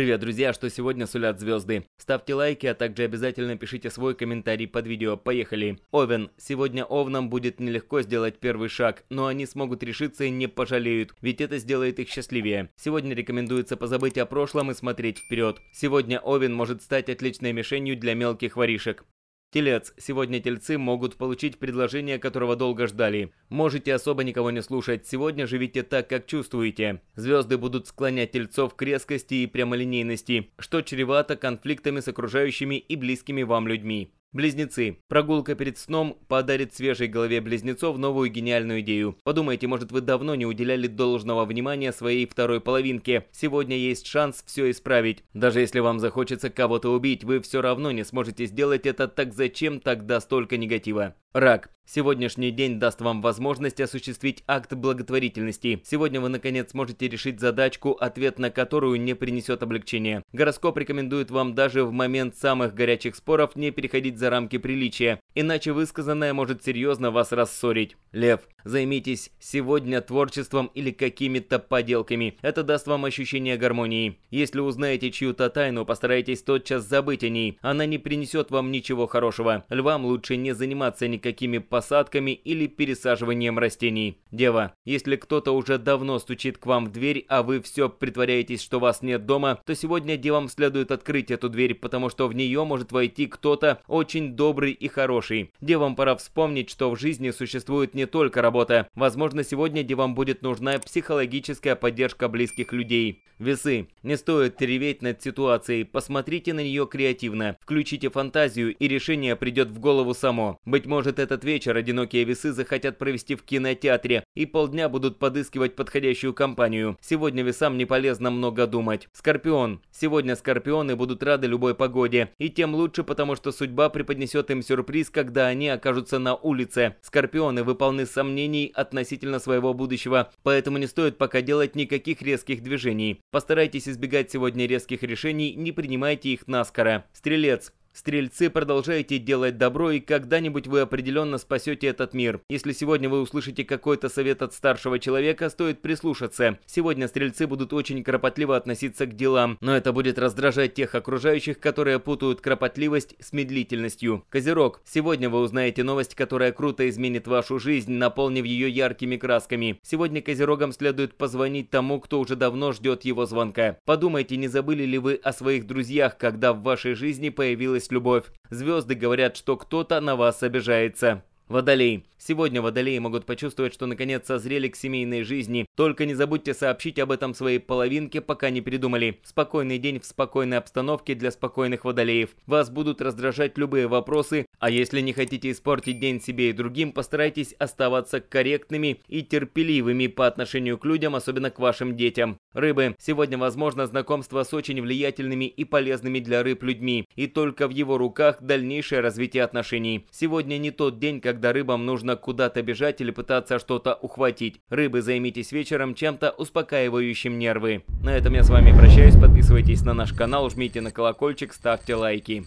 Привет, друзья, что сегодня сулят звезды. Ставьте лайки, а также обязательно пишите свой комментарий под видео. Поехали. Овен. Сегодня Овнам будет нелегко сделать первый шаг, но они смогут решиться и не пожалеют, ведь это сделает их счастливее. Сегодня рекомендуется позабыть о прошлом и смотреть вперед. Сегодня Овен может стать отличной мишенью для мелких воришек. Телец, сегодня тельцы могут получить предложение, которого долго ждали. Можете особо никого не слушать, сегодня живите так, как чувствуете. Звезды будут склонять тельцов к резкости и прямолинейности, что чревато конфликтами с окружающими и близкими вам людьми. Близнецы. Прогулка перед сном подарит свежей голове близнецов новую гениальную идею. Подумайте, может вы давно не уделяли должного внимания своей второй половинке. Сегодня есть шанс все исправить. Даже если вам захочется кого-то убить, вы все равно не сможете сделать это, так зачем тогда столько негатива? Рак. Сегодняшний день даст вам возможность осуществить акт благотворительности. Сегодня вы, наконец, сможете решить задачку, ответ на которую не принесет облегчения. Гороскоп рекомендует вам даже в момент самых горячих споров не переходить за рамки приличия, иначе высказанное может серьезно вас рассорить. Лев. Займитесь сегодня творчеством или какими-то поделками. Это даст вам ощущение гармонии. Если узнаете чью-то тайну, постарайтесь тотчас забыть о ней. Она не принесет вам ничего хорошего. Львам лучше не заниматься никаким никакими посадками или пересаживанием растений. Дева, если кто-то уже давно стучит к вам в дверь, а вы все притворяетесь, что вас нет дома, то сегодня девам следует открыть эту дверь, потому что в нее может войти кто-то очень добрый и хороший. Девам пора вспомнить, что в жизни существует не только работа. Возможно, сегодня девам будет нужна психологическая поддержка близких людей. Весы. Не стоит реветь над ситуацией, посмотрите на нее креативно, включите фантазию и решение придет в голову само. Быть может, может, этот вечер одинокие весы захотят провести в кинотеатре и полдня будут подыскивать подходящую компанию. Сегодня весам не полезно много думать. Скорпион. Сегодня скорпионы будут рады любой погоде. И тем лучше, потому что судьба преподнесет им сюрприз, когда они окажутся на улице. Скорпионы выполны сомнений относительно своего будущего, поэтому не стоит пока делать никаких резких движений. Постарайтесь избегать сегодня резких решений, не принимайте их наскоро. Стрелец. Стрельцы, продолжайте делать добро, и когда-нибудь вы определенно спасете этот мир. Если сегодня вы услышите какой-то совет от старшего человека, стоит прислушаться. Сегодня стрельцы будут очень кропотливо относиться к делам, но это будет раздражать тех окружающих, которые путают кропотливость с медлительностью. Козерог, сегодня вы узнаете новость, которая круто изменит вашу жизнь, наполнив ее яркими красками. Сегодня Козерогам следует позвонить тому, кто уже давно ждет его звонка. Подумайте, не забыли ли вы о своих друзьях, когда в вашей жизни появилась любовь. Звезды говорят, что кто-то на вас обижается. Водолей. Сегодня водолеи могут почувствовать, что наконец созрели к семейной жизни. Только не забудьте сообщить об этом своей половинке, пока не передумали. Спокойный день в спокойной обстановке для спокойных водолеев. Вас будут раздражать любые вопросы, а если не хотите испортить день себе и другим, постарайтесь оставаться корректными и терпеливыми по отношению к людям, особенно к вашим детям. Рыбы. Сегодня возможно знакомство с очень влиятельными и полезными для рыб людьми, и только в его руках дальнейшее развитие отношений. Сегодня не тот день, когда когда рыбам нужно куда-то бежать или пытаться что-то ухватить. Рыбы, займитесь вечером чем-то успокаивающим нервы. На этом я с вами прощаюсь. Подписывайтесь на наш канал, жмите на колокольчик, ставьте лайки.